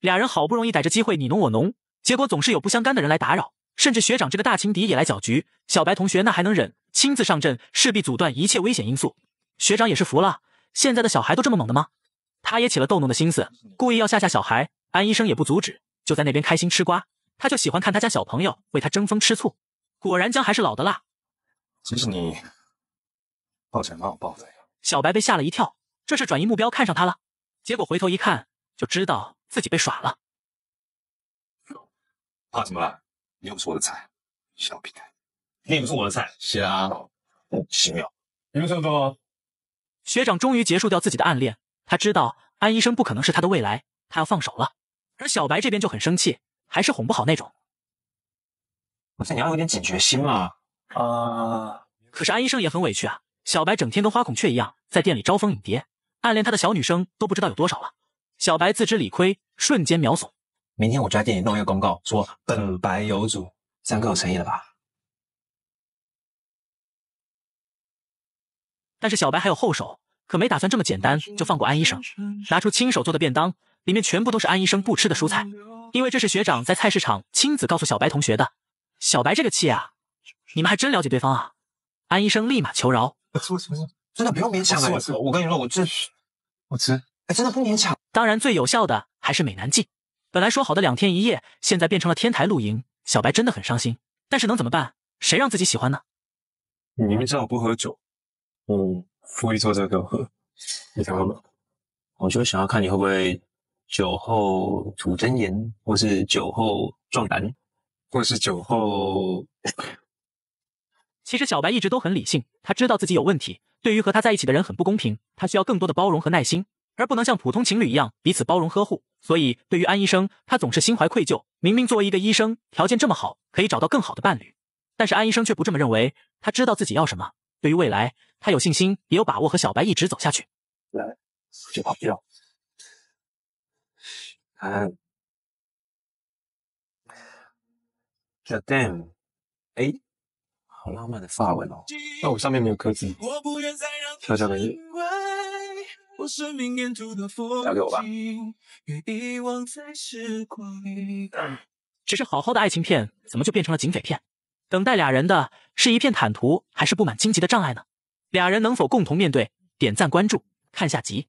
俩人好不容易逮着机会，你侬我侬，结果总是有不相干的人来打扰，甚至学长这个大情敌也来搅局。小白同学那还能忍，亲自上阵，势必阻断一切危险因素。学长也是服了，现在的小孩都这么猛的吗？他也起了逗弄的心思，故意要吓吓小孩。安医生也不阻止，就在那边开心吃瓜。他就喜欢看他家小朋友为他争风吃醋。果然姜还是老的辣。其实你，抱殄天抱暴殄。小白被吓了一跳，这是转移目标，看上他了。结果回头一看，就知道。自己被耍了，怕什么了？你又不是我的菜，小屁蛋，你也不是我的菜，小，行了，你们三个，学长终于结束掉自己的暗恋，他知道安医生不可能是他的未来，他要放手了。而小白这边就很生气，还是哄不好那种。我劝你要有点觉心啊！啊！可是安医生也很委屈啊，小白整天跟花孔雀一样在店里招蜂引蝶，暗恋他的小女生都不知道有多少了。小白自知理亏，瞬间秒怂。明天我在店里弄一个公告，说本白有主，三哥有诚意了吧？但是小白还有后手，可没打算这么简单就放过安医生。拿出亲手做的便当，里面全部都是安医生不吃的蔬菜，因为这是学长在菜市场亲自告诉小白同学的。小白这个气啊，你们还真了解对方啊！安医生立马求饶：不吃不吃，真的不用勉强了，我跟你说，我吃，我吃，哎，真的不勉强。当然，最有效的还是美男计。本来说好的两天一夜，现在变成了天台露营。小白真的很伤心，但是能怎么办？谁让自己喜欢呢？你明明知道我不喝酒，嗯，故意做这个喝，你想怎么？我就想要看你会不会酒后吐真言，或是酒后壮胆，或是酒后……其实小白一直都很理性，他知道自己有问题，对于和他在一起的人很不公平，他需要更多的包容和耐心。而不能像普通情侣一样彼此包容呵护，所以对于安医生，他总是心怀愧疚。明明作为一个医生，条件这么好，可以找到更好的伴侣，但是安医生却不这么认为。他知道自己要什么，对于未来，他有信心，也有把握和小白一直走下去。来，就跑掉。看，这灯，哎，好浪漫的发文哦。那我上面没有刻字，悄悄的。我的风交给我吧。只 是好好的爱情片，怎么就变成了警匪片？等待俩人的是一片坦途，还是布满荆棘的障碍呢？俩人能否共同面对？点赞关注，看下集。